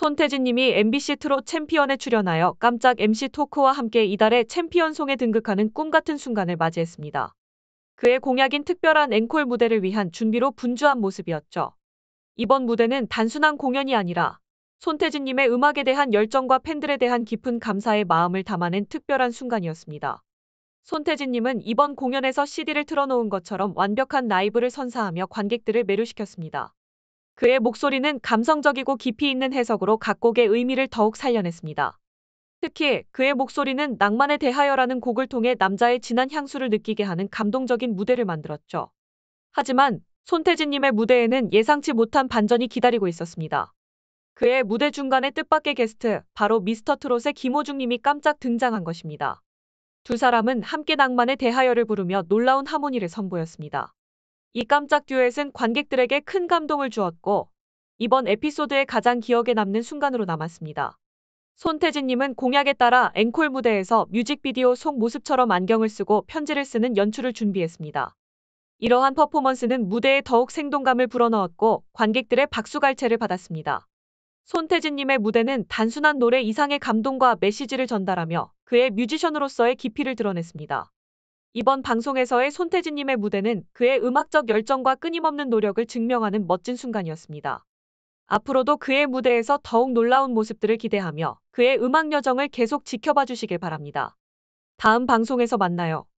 손태진 님이 MBC 트롯 챔피언에 출연하여 깜짝 MC 토크와 함께 이달의 챔피언송에 등극하는 꿈같은 순간을 맞이했습니다. 그의 공약인 특별한 앵콜 무대를 위한 준비로 분주한 모습이었죠. 이번 무대는 단순한 공연이 아니라 손태진 님의 음악에 대한 열정과 팬들에 대한 깊은 감사의 마음을 담아낸 특별한 순간이었습니다. 손태진 님은 이번 공연에서 CD를 틀어놓은 것처럼 완벽한 라이브를 선사하며 관객들을 매료시켰습니다. 그의 목소리는 감성적이고 깊이 있는 해석으로 각곡의 의미를 더욱 살려냈습니다. 특히 그의 목소리는 낭만에 대하여라는 곡을 통해 남자의 진한 향수를 느끼게 하는 감동적인 무대를 만들었죠. 하지만 손태진님의 무대에는 예상치 못한 반전이 기다리고 있었습니다. 그의 무대 중간에 뜻밖의 게스트, 바로 미스터 트롯의 김호중님이 깜짝 등장한 것입니다. 두 사람은 함께 낭만의 대하여를 부르며 놀라운 하모니를 선보였습니다. 이 깜짝 듀엣은 관객들에게 큰 감동을 주었고 이번 에피소드의 가장 기억에 남는 순간으로 남았습니다. 손태진님은 공약에 따라 앵콜 무대에서 뮤직비디오 속 모습처럼 안경을 쓰고 편지를 쓰는 연출을 준비했습니다. 이러한 퍼포먼스는 무대에 더욱 생동감을 불어넣었고 관객들의 박수갈채를 받았습니다. 손태진님의 무대는 단순한 노래 이상의 감동과 메시지를 전달하며 그의 뮤지션으로서의 깊이를 드러냈습니다. 이번 방송에서의 손태진님의 무대는 그의 음악적 열정과 끊임없는 노력을 증명하는 멋진 순간이었습니다. 앞으로도 그의 무대에서 더욱 놀라운 모습들을 기대하며 그의 음악 여정을 계속 지켜봐 주시길 바랍니다. 다음 방송에서 만나요.